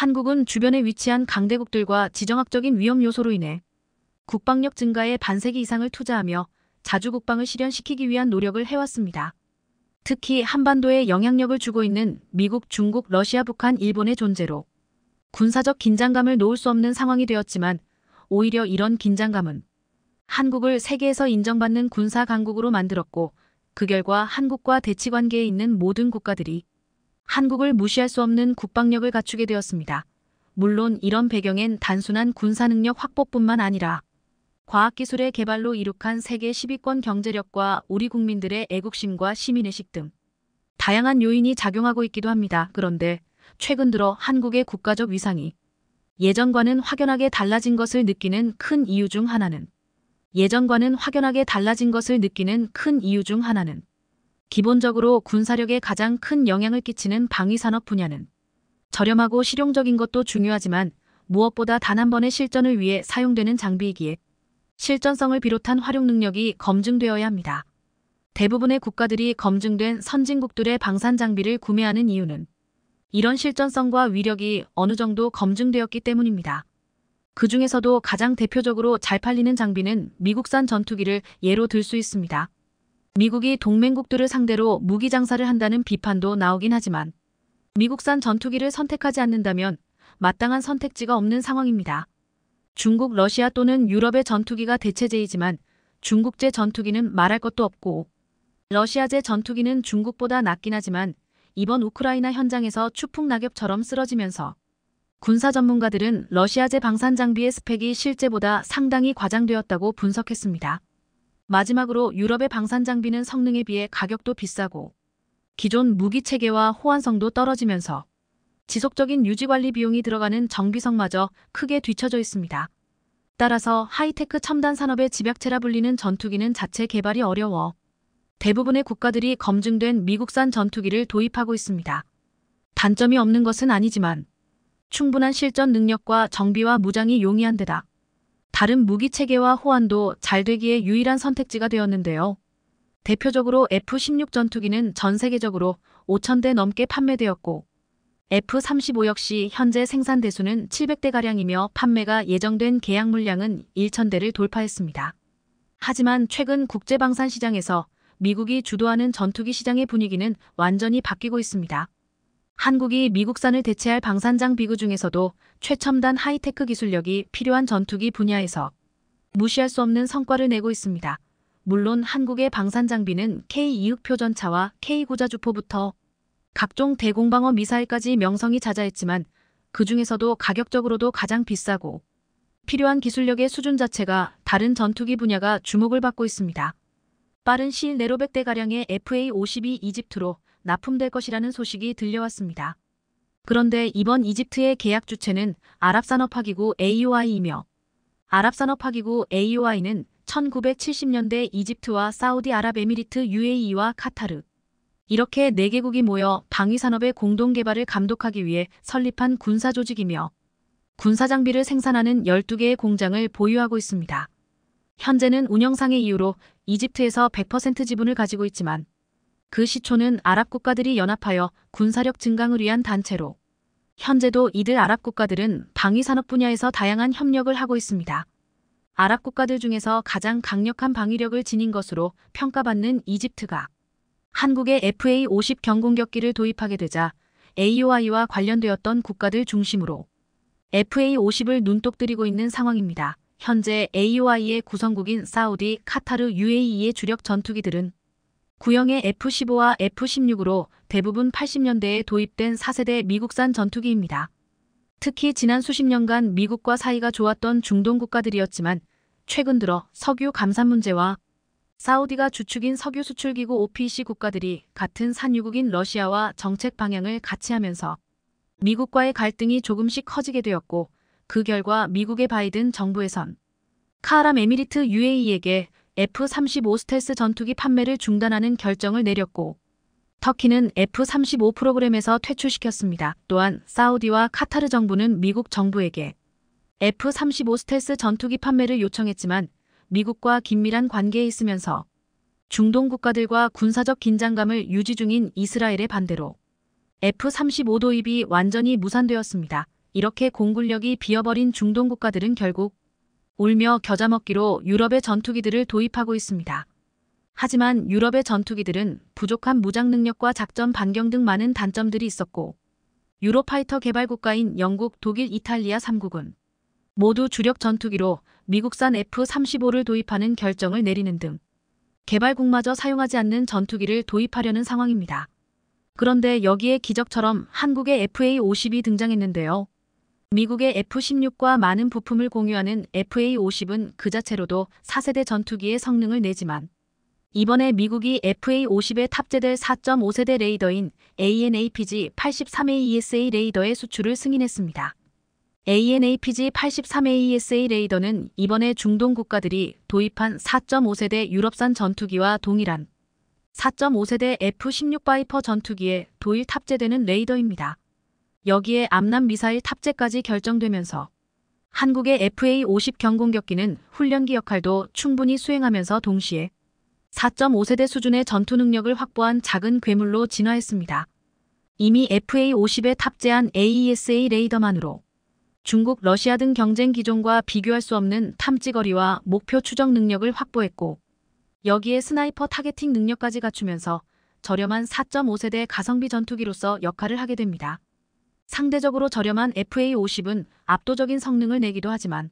한국은 주변에 위치한 강대국들과 지정학적인 위험 요소로 인해 국방력 증가에 반세기 이상을 투자하며 자주 국방을 실현시키기 위한 노력을 해왔습니다. 특히 한반도에 영향력을 주고 있는 미국, 중국, 러시아, 북한, 일본의 존재로 군사적 긴장감을 놓을 수 없는 상황이 되었지만 오히려 이런 긴장감은 한국을 세계에서 인정받는 군사 강국으로 만들었고 그 결과 한국과 대치관계에 있는 모든 국가들이 한국을 무시할 수 없는 국방력을 갖추게 되었습니다. 물론 이런 배경엔 단순한 군사 능력 확보뿐만 아니라 과학기술의 개발로 이룩한 세계 10위권 경제력과 우리 국민들의 애국심과 시민의식 등 다양한 요인이 작용하고 있기도 합니다. 그런데 최근 들어 한국의 국가적 위상이 예전과는 확연하게 달라진 것을 느끼는 큰 이유 중 하나는 예전과는 확연하게 달라진 것을 느끼는 큰 이유 중 하나는 기본적으로 군사력에 가장 큰 영향을 끼치는 방위산업 분야는 저렴하고 실용적인 것도 중요하지만 무엇보다 단 한 번의 실전을 위해 사용되는 장비이기에 실전성을 비롯한 활용 능력이 검증되어야 합니다. 대부분의 국가들이 검증된 선진국들의 방산 장비를 구매하는 이유는 이런 실전성과 위력이 어느 정도 검증되었기 때문입니다. 그 중에서도 가장 대표적으로 잘 팔리는 장비는 미국산 전투기를 예로 들 수 있습니다. 미국이 동맹국들을 상대로 무기 장사를 한다는 비판도 나오긴 하지만 미국산 전투기를 선택하지 않는다면 마땅한 선택지가 없는 상황입니다. 중국, 러시아 또는 유럽의 전투기가 대체제이지만 중국제 전투기는 말할 것도 없고 러시아제 전투기는 중국보다 낫긴 하지만 이번 우크라이나 현장에서 추풍 낙엽처럼 쓰러지면서 군사 전문가들은 러시아제 방산 장비의 스펙이 실제보다 상당히 과장되었다고 분석했습니다. 마지막으로 유럽의 방산 장비는 성능에 비해 가격도 비싸고 기존 무기 체계와 호환성도 떨어지면서 지속적인 유지관리 비용이 들어가는 정비성마저 크게 뒤쳐져 있습니다. 따라서 하이테크 첨단 산업의 집약체라 불리는 전투기는 자체 개발이 어려워 대부분의 국가들이 검증된 미국산 전투기를 도입하고 있습니다. 단점이 없는 것은 아니지만 충분한 실전 능력과 정비와 무장이 용이한 데다 다른 무기 체계와 호환도 잘 되기에 유일한 선택지가 되었는데요. 대표적으로 F-16 전투기는 전 세계적으로 5,000대 넘게 판매되었고 F-35 역시 현재 생산 대수는 700대가량이며 판매가 예정된 계약 물량은 1,000대를 돌파했습니다. 하지만 최근 국제방산 시장에서 미국이 주도하는 전투기 시장의 분위기는 완전히 바뀌고 있습니다. 한국이 미국산을 대체할 방산장 비구 중에서도 최첨단 하이테크 기술력이 필요한 전투기 분야에서 무시할 수 없는 성과를 내고 있습니다. 물론 한국의 방산장비는 K26 표전차와 K9자 주포부터 각종 대공방어 미사일까지 명성이 자자했지만 그 중에서도 가격적으로도 가장 비싸고 필요한 기술력의 수준 자체가 다른 전투기 분야가 주목을 받고 있습니다. 빠른 시일 내로 100대가량의 FA-52 이집트로 납품될 것이라는 소식이 들려왔습니다. 그런데 이번 이집트의 계약 주체는 아랍산업화기구 AOI이며 아랍산업화기구 AOI는 1970년대 이집트와 사우디아랍에미리트 UAE와 카타르 이렇게 4개국이 모여 방위산업의 공동개발을 감독하기 위해 설립한 군사조직이며 군사장비를 생산하는 12개의 공장을 보유하고 있습니다. 현재는 운영상의 이유로 이집트에서 100% 지분을 가지고 있지만 그 시초는 아랍 국가들이 연합하여 군사력 증강을 위한 단체로 현재도 이들 아랍 국가들은 방위산업 분야에서 다양한 협력을 하고 있습니다. 아랍 국가들 중에서 가장 강력한 방위력을 지닌 것으로 평가받는 이집트가 한국의 FA-50 경공격기를 도입하게 되자 AOI와 관련되었던 국가들 중심으로 FA-50을 눈독들이고 있는 상황입니다. 현재 AOI의 구성국인 사우디, 카타르, UAE의 주력 전투기들은 구형의 F-15와 F-16으로 대부분 80년대에 도입된 4세대 미국산 전투기입니다. 특히 지난 수십 년간 미국과 사이가 좋았던 중동 국가들이었지만 최근 들어 석유 감산 문제와 사우디가 주축인 석유 수출기구 o p c 국가들이 같은 산유국인 러시아와 정책 방향을 같이 하면서 미국과의 갈등이 조금씩 커지게 되었고 그 결과 미국의 바이든 정부에선 카람 에미리트 UAE에게 F-35 스텔스 전투기 판매를 중단하는 결정을 내렸고 터키는 F-35 프로그램에서 퇴출시켰습니다. 또한 사우디와 카타르 정부는 미국 정부에게 F-35 스텔스 전투기 판매를 요청했지만 미국과 긴밀한 관계에 있으면서 중동 국가들과 군사적 긴장감을 유지 중인 이스라엘의 반대로 F-35 도입이 완전히 무산되었습니다. 이렇게 공군력이 비어버린 중동 국가들은 결국 울며 겨자 먹기로 유럽의 전투기들을 도입하고 있습니다. 하지만 유럽의 전투기들은 부족한 무장 능력과 작전 반경 등 많은 단점들이 있었고 유로파이터 개발 국가인 영국, 독일, 이탈리아 3국은 모두 주력 전투기로 미국산 F-35를 도입하는 결정을 내리는 등 개발국마저 사용하지 않는 전투기를 도입하려는 상황입니다. 그런데 여기에 기적처럼 한국의 f a 5 0이 등장했는데요. 미국의 F-16과 많은 부품을 공유하는 FA-50은 그 자체로도 4세대 전투기의 성능을 내지만 이번에 미국이 FA-50에 탑재될 4.5세대 레이더인 ANAPG-83AESA e 레이더의 수출을 승인했습니다. ANAPG-83AESA e 레이더는 이번에 중동 국가들이 도입한 4.5세대 유럽산 전투기와 동일한 4.5세대 F-16 바이퍼 전투기에 도일 탑재되는 레이더입니다. 여기에 암남 미사일 탑재까지 결정되면서 한국의 FA-50 경공격기는 훈련기 역할도 충분히 수행하면서 동시에 4.5세대 수준의 전투 능력을 확보한 작은 괴물로 진화했습니다. 이미 FA-50에 탑재한 AESA 레이더만으로 중국, 러시아 등 경쟁 기종과 비교할 수 없는 탐지거리와 목표 추적 능력을 확보했고 여기에 스나이퍼 타겟팅 능력까지 갖추면서 저렴한 4.5세대 가성비 전투기로서 역할을 하게 됩니다. 상대적으로 저렴한 FA50은 압도적인 성능을 내기도 하지만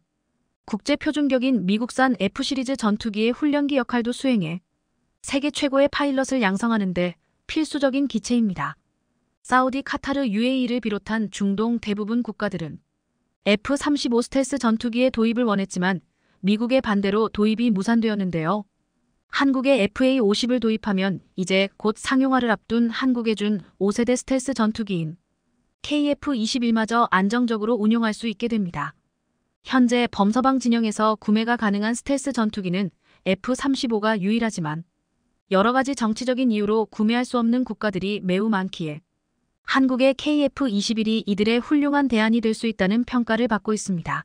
국제 표준격인 미국산 F시리즈 전투기의 훈련기 역할도 수행해 세계 최고의 파일럿을 양성하는 데 필수적인 기체입니다. 사우디 카타르 UAE를 비롯한 중동 대부분 국가들은 F-35 스텔스 전투기의 도입을 원했지만 미국의 반대로 도입이 무산되었는데요. 한국의 FA-50을 도입하면 이제 곧 상용화를 앞둔 한국의 준 5세대 스텔스 전투기인 KF-21마저 안정적으로 운용할 수 있게 됩니다. 현재 범서방 진영에서 구매가 가능한 스텔스 전투기는 F-35가 유일하지만 여러 가지 정치적인 이유로 구매할 수 없는 국가들이 매우 많기에 한국의 KF-21이 이들의 훌륭한 대안이 될 수 있다는 평가를 받고 있습니다.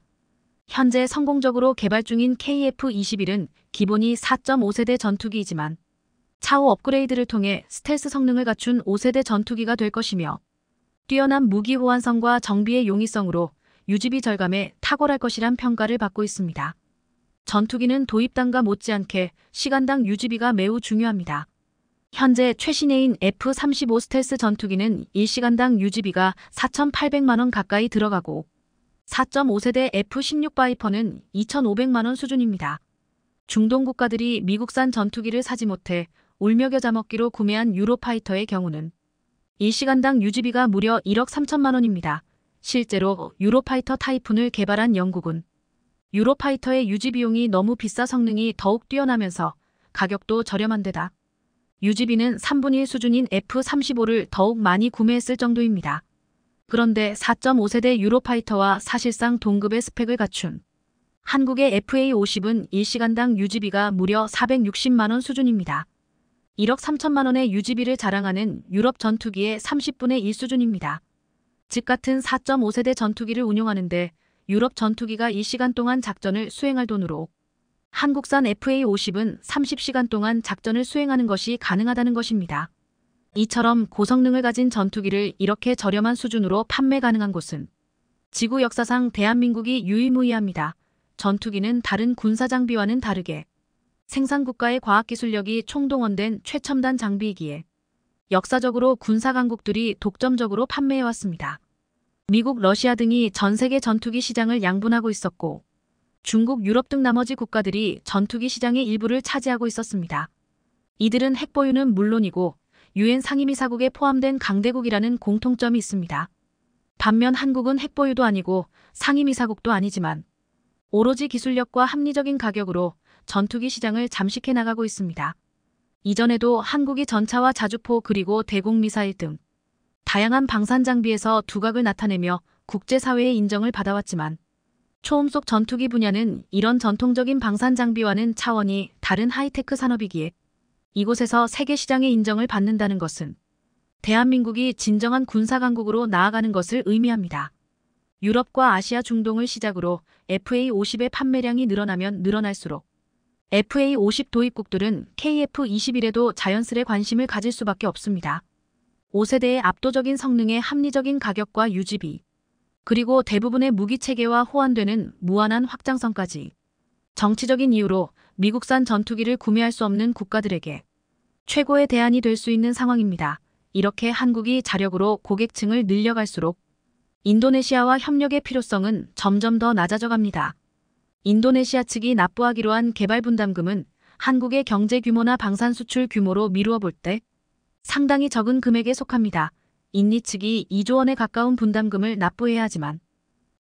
현재 성공적으로 개발 중인 KF-21은 기본이 4.5세대 전투기이지만 차후 업그레이드를 통해 스텔스 성능을 갖춘 5세대 전투기가 될 것이며 뛰어난 무기 호환성과 정비의 용이성으로 유지비 절감에 탁월할 것이란 평가를 받고 있습니다. 전투기는 도입단과 못지않게 시간당 유지비가 매우 중요합니다. 현재 최신의인 F-35 스텔스 전투기는 1시간당 유지비가 4,800만원 가까이 들어가고 4.5세대 F-16 바이퍼는 2,500만원 수준입니다. 중동 국가들이 미국산 전투기를 사지 못해 울며 겨자 먹기로 구매한 유로파이터의 경우는 이 시간당 유지비가 무려 1억 3천만 원입니다. 실제로 유로파이터 타이푼을 개발한 영국은 유로파이터의 유지 비용이 너무 비싸 성능이 더욱 뛰어나면서 가격도 저렴한 데다 유지비는 3분의 1 수준인 F-35를 더욱 많이 구매했을 정도입니다. 그런데 4.5세대 유로파이터와 사실상 동급의 스펙을 갖춘 한국의 FA-50은 1시간당 유지비가 무려 460만원 수준입니다. 1억 3천만 원의 유지비를 자랑하는 유럽 전투기의 30분의 1 수준입니다. 즉 같은 4.5세대 전투기를 운용하는데 유럽 전투기가 2시간 동안 작전을 수행할 돈으로 한국산 FA-50은 30시간 동안 작전을 수행하는 것이 가능하다는 것입니다. 이처럼 고성능을 가진 전투기를 이렇게 저렴한 수준으로 판매 가능한 곳은 지구 역사상 대한민국이 유의무이합니다 전투기는 다른 군사장비와는 다르게 생산국가의 과학기술력이 총동원된 최첨단 장비이기에 역사적으로 군사강국들이 독점적으로 판매해왔습니다. 미국, 러시아 등이 전 세계 전투기 시장을 양분하고 있었고 중국, 유럽 등 나머지 국가들이 전투기 시장의 일부를 차지하고 있었습니다. 이들은 핵보유는 물론이고 유엔 상임이사국에 포함된 강대국이라는 공통점이 있습니다. 반면 한국은 핵보유도 아니고 상임이사국도 아니지만 오로지 기술력과 합리적인 가격으로 전투기 시장을 잠식해 나가고 있습니다. 이전에도 한국이 전차와 자주포 그리고 대공미사일 등 다양한 방산 장비에서 두각을 나타내며 국제사회의 인정을 받아왔지만 초음속 전투기 분야는 이런 전통적인 방산 장비와는 차원이 다른 하이테크 산업이기에 이곳에서 세계 시장의 인정을 받는다는 것은 대한민국이 진정한 군사강국으로 나아가는 것을 의미합니다. 유럽과 아시아 중동을 시작으로 FA50의 판매량이 늘어나면 늘어날수록 FA50 도입국들은 KF21에도 자연스레 관심을 가질 수밖에 없습니다. 5세대의 압도적인 성능에 합리적인 가격과 유지비, 그리고 대부분의 무기체계와 호환되는 무한한 확장성까지 정치적인 이유로 미국산 전투기를 구매할 수 없는 국가들에게 최고의 대안이 될 수 있는 상황입니다. 이렇게 한국이 자력으로 고객층을 늘려갈수록 인도네시아와 협력의 필요성은 점점 더 낮아져갑니다. 인도네시아 측이 납부하기로 한 개발분담금은 한국의 경제 규모나 방산 수출 규모로 미루어 볼 때 상당히 적은 금액에 속합니다. 인니 측이 2조 원에 가까운 분담금을 납부해야 하지만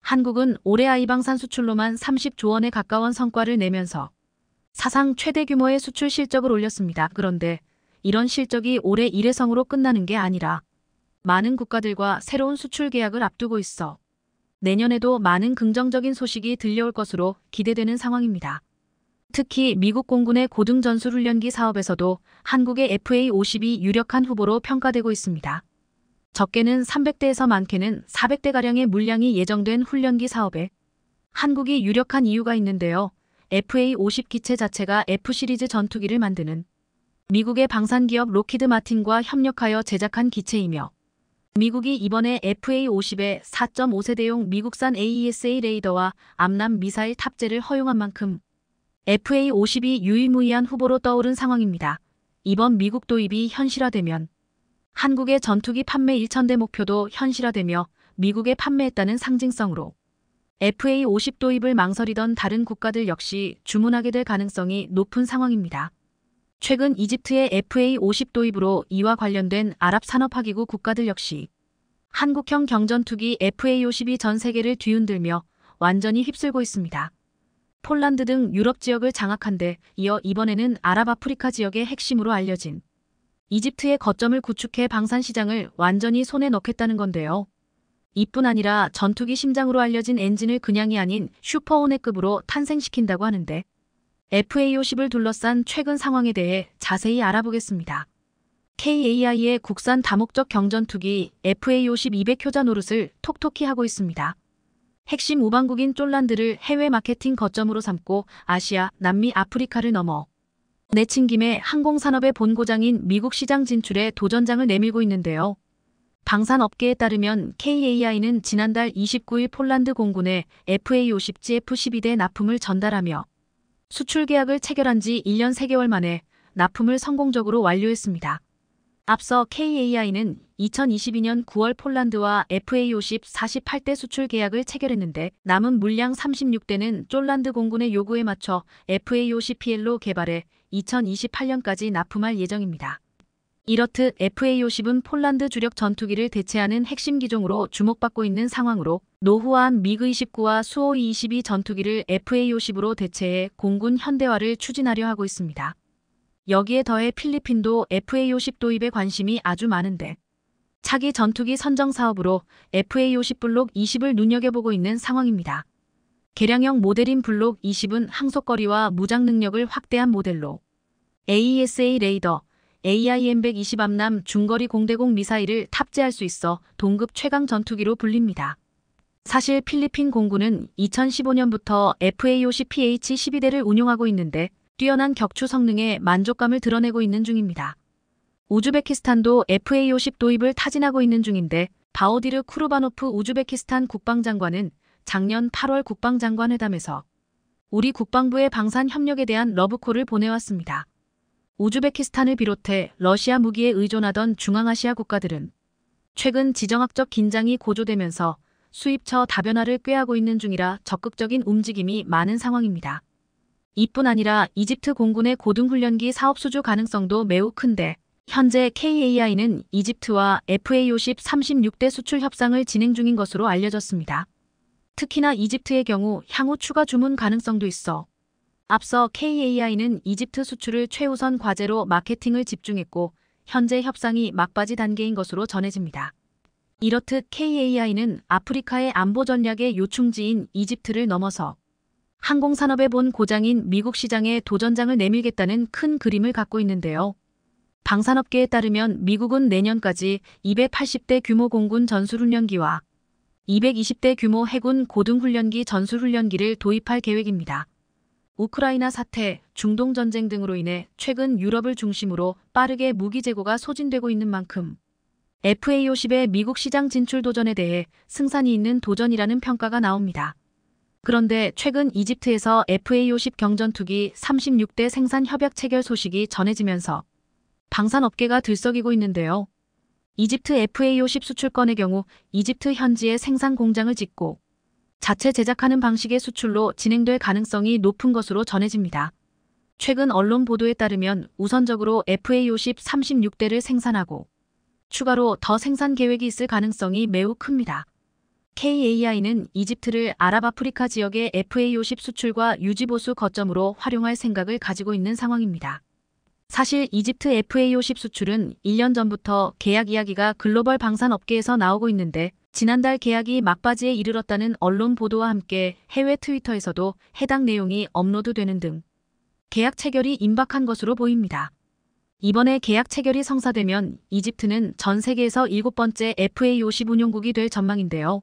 한국은 올해 아이방산 수출로만 30조 원에 가까운 성과를 내면서 사상 최대 규모의 수출 실적을 올렸습니다. 그런데 이런 실적이 올해 일회성으로 끝나는 게 아니라 많은 국가들과 새로운 수출 계약을 앞두고 있어 내년에도 많은 긍정적인 소식이 들려올 것으로 기대되는 상황입니다. 특히 미국 공군의 고등 전술훈련기 사업에서도 한국의 FA-52 유력한 후보로 평가되고 있습니다. 적게는 300대에서 많게는 400대가량의 물량이 예정된 훈련기 사업에 한국이 유력한 이유가 있는데요. FA-50 기체 자체가 F시리즈 전투기를 만드는 미국의 방산기업 로키드 마틴과 협력하여 제작한 기체이며 미국이 이번에 f a 5 0의 4.5세대용 미국산 AESA 레이더와 암남 미사일 탑재를 허용한 만큼 FA-50이 유의무이한 후보로 떠오른 상황입니다. 이번 미국 도입이 현실화되면 한국의 전투기 판매 1천대 목표도 현실화되며 미국에 판매했다는 상징성으로 FA-50 도입을 망설이던 다른 국가들 역시 주문하게 될 가능성이 높은 상황입니다. 최근 이집트의 FA50 도입으로 이와 관련된 아랍 산업화기구 국가들 역시 한국형 경전투기 FA50이 전 세계를 뒤흔들며 완전히 휩쓸고 있습니다. 폴란드 등 유럽 지역을 장악한 데 이어 이번에는 아랍아프리카 지역의 핵심으로 알려진 이집트의 거점을 구축해 방산시장을 완전히 손에 넣겠다는 건데요. 이뿐 아니라 전투기 심장으로 알려진 엔진을 그냥이 아닌 슈퍼오네급으로 탄생시킨다고 하는데 FA50을 둘러싼 최근 상황에 대해 자세히 알아보겠습니다. KAI의 국산 다목적 경전투기 FA50 200 효자 노릇을 톡톡히 하고 있습니다. 핵심 우방국인 쫄란드를 해외 마케팅 거점으로 삼고 아시아, 남미, 아프리카를 넘어 내친 김에 항공산업의 본고장인 미국 시장 진출에 도전장을 내밀고 있는데요. 방산업계에 따르면 KAI는 지난달 29일 폴란드 공군에 FA50 GF12대 납품을 전달하며 수출 계약을 체결한 지 1년 3개월 만에 납품을 성공적으로 완료했습니다. 앞서 KAI는 2022년 9월 폴란드와 FA50 48대 수출 계약을 체결했는데 남은 물량 36대는 쫄란드 공군의 요구에 맞춰 FA50PL로 개발해 2028년까지 납품할 예정입니다. 이렇듯 FA50은 폴란드 주력 전투기를 대체하는 핵심 기종으로 주목받고 있는 상황으로 노후한 미그29와 수호22 전투기를 FA50으로 대체해 공군 현대화를 추진하려 하고 있습니다. 여기에 더해 필리핀도 FA50 도입에 관심이 아주 많은데 차기 전투기 선정 사업으로 FA50 블록 20을 눈여겨보고 있는 상황입니다. 개량형 모델인 블록 20은 항속거리와 무장 능력을 확대한 모델로 AESA e 레이더, AIM-120 암남 중거리 공대공 미사일을 탑재할 수 있어 동급 최강 전투기로 불립니다. 사실 필리핀 공군은 2015년부터 FAOC PH-12대를 운용하고 있는데 뛰어난 격추 성능에 만족감을 드러내고 있는 중입니다. 우즈베키스탄도 FAOC 도입을 타진하고 있는 중인데 바오디르 쿠르바노프 우즈베키스탄 국방장관은 작년 8월 국방장관 회담에서 우리 국방부의 방산 협력에 대한 러브콜을 보내왔습니다. 우즈베키스탄을 비롯해 러시아 무기에 의존하던 중앙아시아 국가들은 최근 지정학적 긴장이 고조되면서 수입처 다변화를 꾀하고 있는 중이라 적극적인 움직임이 많은 상황입니다. 이뿐 아니라 이집트 공군의 고등훈련기 사업 수주 가능성도 매우 큰데 현재 KAI는 이집트와 FA50 36대 수출 협상을 진행 중인 것으로 알려졌습니다. 특히나 이집트의 경우 향후 추가 주문 가능성도 있어 앞서 KAI는 이집트 수출을 최우선 과제로 마케팅을 집중했고 현재 협상이 막바지 단계인 것으로 전해집니다. 이렇듯 KAI는 아프리카의 안보 전략의 요충지인 이집트를 넘어서 항공산업의 본 고장인 미국 시장에 도전장을 내밀겠다는 큰 그림을 갖고 있는데요. 방산업계에 따르면 미국은 내년까지 280대 규모 공군 전술훈련기와 220대 규모 해군 고등훈련기 전술훈련기를 도입할 계획입니다. 우크라이나 사태, 중동 전쟁 등으로 인해 최근 유럽을 중심으로 빠르게 무기 재고가 소진되고 있는 만큼 FA50의 미국 시장 진출 도전에 대해 승산이 있는 도전이라는 평가가 나옵니다. 그런데 최근 이집트에서 FA50 경전투기 36대 생산 협약 체결 소식이 전해지면서 방산업계가 들썩이고 있는데요. 이집트 FA50 수출권의 경우 이집트 현지에 생산 공장을 짓고 자체 제작하는 방식의 수출로 진행될 가능성이 높은 것으로 전해집니다. 최근 언론 보도에 따르면 우선적으로 FA50 36대를 생산하고 추가로 더 생산 계획이 있을 가능성이 매우 큽니다. KAI는 이집트를 아랍아프리카 지역의 FA50 수출과 유지보수 거점으로 활용할 생각을 가지고 있는 상황입니다. 사실 이집트 FA50 수출은 1년 전부터 계약 이야기가 글로벌 방산업계에서 나오고 있는데 지난달 계약이 막바지에 이르렀다는 언론 보도와 함께 해외 트위터에서도 해당 내용이 업로드되는 등 계약 체결이 임박한 것으로 보입니다. 이번에 계약 체결이 성사되면 이집트는 전 세계에서 일곱 번째 FA50 운용국이 될 전망인데요.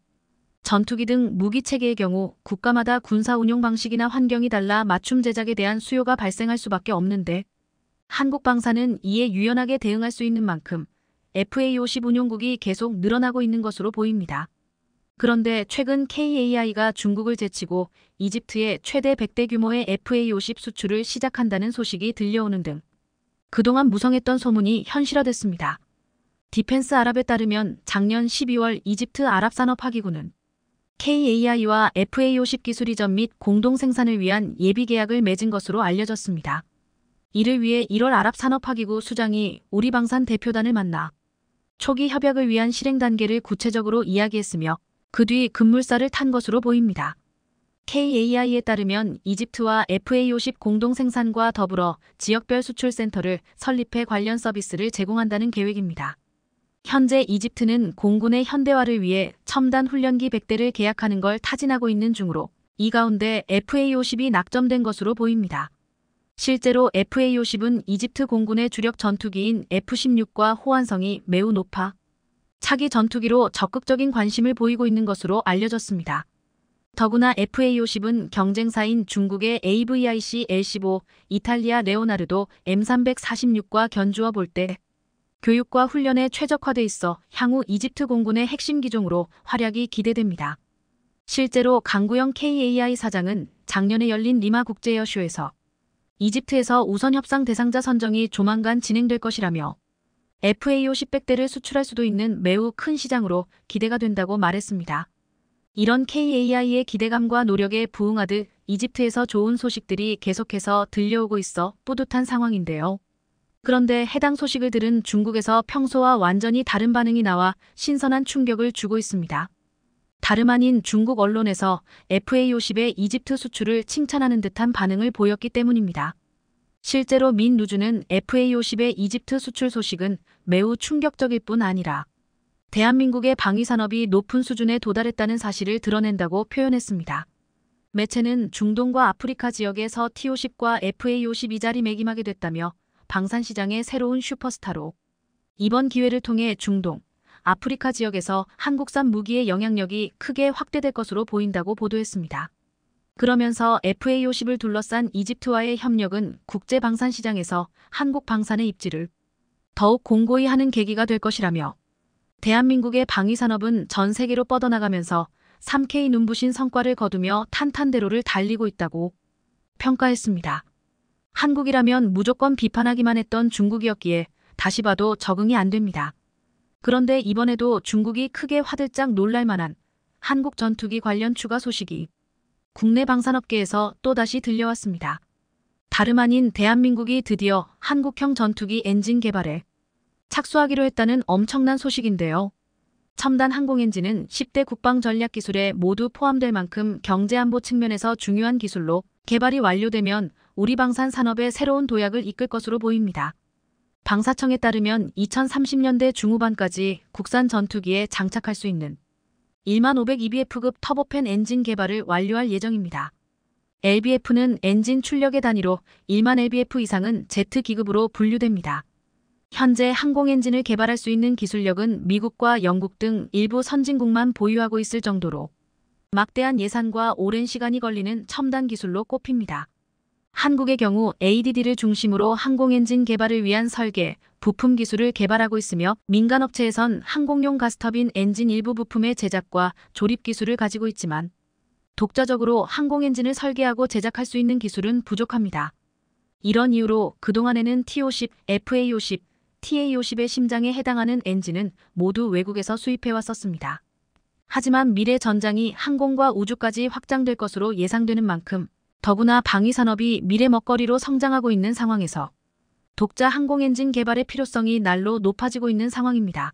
전투기 등 무기 체계의 경우 국가마다 군사 운용 방식이나 환경이 달라 맞춤 제작에 대한 수요가 발생할 수밖에 없는데 한국 방사는 이에 유연하게 대응할 수 있는 만큼 FAOC 운용국이 계속 늘어나고 있는 것으로 보입니다. 그런데 최근 KAI가 중국을 제치고 이집트의 최대 100대 규모의 FAOC 수출을 시작한다는 소식이 들려오는 등 그동안 무성했던 소문이 현실화됐습니다. 디펜스 아랍에 따르면 작년 12월 이집트 아랍산업화기구는 KAI와 FAOC 기술 이전 및 공동 생산을 위한 예비 계약을 맺은 것으로 알려졌습니다. 이를 위해 1월 아랍산업화기구 수장이 우리 방산 대표단을 만나 초기 협약을 위한 실행 단계를 구체적으로 이야기했으며 그뒤 급물살을 탄 것으로 보입니다. KAI에 따르면 이집트와 FAO10 공동 생산과 더불어 지역별 수출센터를 설립해 관련 서비스를 제공한다는 계획입니다. 현재 이집트는 공군의 현대화를 위해 첨단 훈련기 100대를 계약하는 걸 타진하고 있는 중으로 이 가운데 FAO10이 낙점된 것으로 보입니다. 실제로 FA-50은 이집트 공군의 주력 전투기인 F-16과 호환성이 매우 높아 차기 전투기로 적극적인 관심을 보이고 있는 것으로 알려졌습니다. 더구나 FA-50은 경쟁사인 중국의 AVIC L-15, 이탈리아 레오나르도 M346과 견주어 볼 때 교육과 훈련에 최적화돼 있어 향후 이집트 공군의 핵심 기종으로 활약이 기대됩니다. 실제로 강구영 KAI 사장은 작년에 열린 리마 국제여쇼에서 이집트에서 우선 협상 대상자 선정이 조만간 진행될 것이라며 FAO 10백대를 수출할 수도 있는 매우 큰 시장으로 기대가 된다고 말했습니다. 이런 KAI의 기대감과 노력에 부응하듯 이집트에서 좋은 소식들이 계속해서 들려오고 있어 뿌듯한 상황인데요. 그런데 해당 소식을 들은 중국에서 평소와 완전히 다른 반응이 나와 신선한 충격을 주고 있습니다. 다름 아닌 중국 언론에서 FA50의 이집트 수출을 칭찬하는 듯한 반응을 보였기 때문입니다. 실제로 민누주는 FA50의 이집트 수출 소식은 매우 충격적일 뿐 아니라 대한민국의 방위산업이 높은 수준에 도달했다는 사실을 드러낸다고 표현했습니다. 매체는 중동과 아프리카 지역에서 T-50과 FA-50이 자리매김하게 됐다며 방산시장의 새로운 슈퍼스타로 이번 기회를 통해 중동, 아프리카 지역에서 한국산 무기의 영향력이 크게 확대될 것으로 보인다고 보도했습니다. 그러면서 FA50을 둘러싼 이집트와의 협력은 국제 방산 시장에서 한국 방산의 입지를 더욱 공고히 하는 계기가 될 것이라며 대한민국의 방위산업은 전 세계로 뻗어나가면서 3K 눈부신 성과를 거두며 탄탄대로를 달리고 있다고 평가했습니다. 한국이라면 무조건 비판하기만 했던 중국이었기에 다시 봐도 적응이 안 됩니다. 그런데 이번에도 중국이 크게 화들짝 놀랄만한 한국 전투기 관련 추가 소식이 국내 방산업계에서 또다시 들려왔습니다. 다름 아닌 대한민국이 드디어 한국형 전투기 엔진 개발에 착수하기로 했다는 엄청난 소식인데요. 첨단 항공엔진은 10대 국방 전략 기술에 모두 포함될 만큼 경제안보 측면에서 중요한 기술로 개발이 완료되면 우리 방산 산업의 새로운 도약을 이끌 것으로 보입니다. 방사청에 따르면 2030년대 중후반까지 국산 전투기에 장착할 수 있는 1만500 EBF급 터보팬 엔진 개발을 완료할 예정입니다. LBF는 엔진 출력의 단위로 1만 LBF 이상은 제트 기급으로 분류됩니다. 현재 항공 엔진을 개발할 수 있는 기술력은 미국과 영국 등 일부 선진국만 보유하고 있을 정도로 막대한 예산과 오랜 시간이 걸리는 첨단 기술로 꼽힙니다. 한국의 경우 ADD를 중심으로 항공엔진 개발을 위한 설계, 부품 기술을 개발하고 있으며 민간업체에선 항공용 가스터빈 엔진 일부 부품의 제작과 조립 기술을 가지고 있지만 독자적으로 항공엔진을 설계하고 제작할 수 있는 기술은 부족합니다. 이런 이유로 그동안에는 T-50, FA-50, TA-50의 심장에 해당하는 엔진은 모두 외국에서 수입해왔었습니다. 하지만 미래 전장이 항공과 우주까지 확장될 것으로 예상되는 만큼 더구나 방위산업이 미래 먹거리로 성장하고 있는 상황에서 독자 항공엔진 개발의 필요성이 날로 높아지고 있는 상황입니다.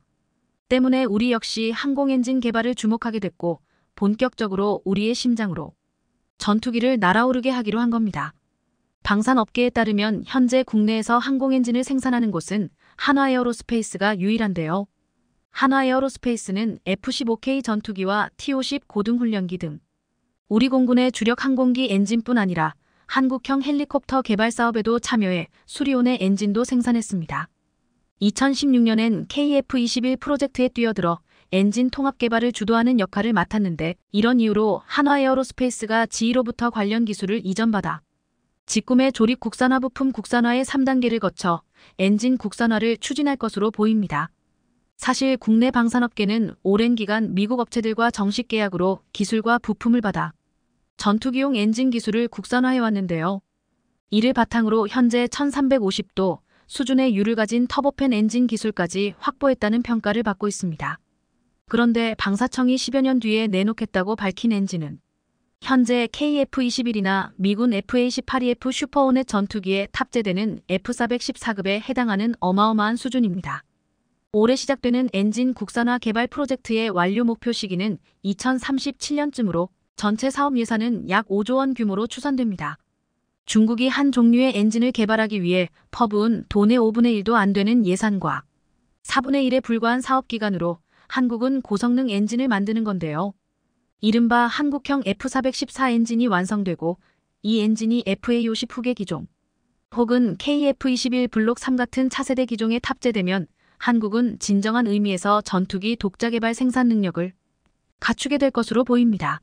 때문에 우리 역시 항공엔진 개발을 주목하게 됐고 본격적으로 우리의 심장으로 전투기를 날아오르게 하기로 한 겁니다. 방산업계에 따르면 현재 국내에서 항공엔진을 생산하는 곳은 한화에어로스페이스가 유일한데요. 한화에어로스페이스는 F-15K 전투기와 T-50 고등훈련기 등 우리 공군의 주력 항공기 엔진뿐 아니라 한국형 헬리콥터 개발 사업에도 참여해 수리온의 엔진도 생산했습니다. 2016년엔 KF-21 프로젝트에 뛰어들어 엔진 통합 개발을 주도하는 역할을 맡았는데 이런 이유로 한화에어로스페이스가 지 e 로부터 관련 기술을 이전받아 직구매 조립 국산화 부품 국산화의 3단계를 거쳐 엔진 국산화를 추진할 것으로 보입니다. 사실 국내 방산업계는 오랜 기간 미국 업체들과 정식 계약으로 기술과 부품을 받아 전투기용 엔진 기술을 국산화해왔는데요. 이를 바탕으로 현재 1350도 수준의 유를 가진 터보팬 엔진 기술까지 확보했다는 평가를 받고 있습니다. 그런데 방사청이 10여 년 뒤에 내놓겠다고 밝힌 엔진은 현재 KF-21이나 미군 FA-18EF 슈퍼온의 전투기에 탑재되는 F-414급에 해당하는 어마어마한 수준입니다. 올해 시작되는 엔진 국산화 개발 프로젝트의 완료 목표 시기는 2037년쯤으로 전체 사업 예산은 약 5조 원 규모로 추산됩니다. 중국이 한 종류의 엔진을 개발하기 위해 퍼부은 돈의 5분의 1도 안 되는 예산과 4분의 1에 불과한 사업 기간으로 한국은 고성능 엔진을 만드는 건데요. 이른바 한국형 F414 엔진이 완성되고 이 엔진이 FA50 후계 기종 혹은 KF21 블록 3 같은 차세대 기종에 탑재되면 한국은 진정한 의미에서 전투기 독자 개발 생산 능력을 갖추게 될 것으로 보입니다.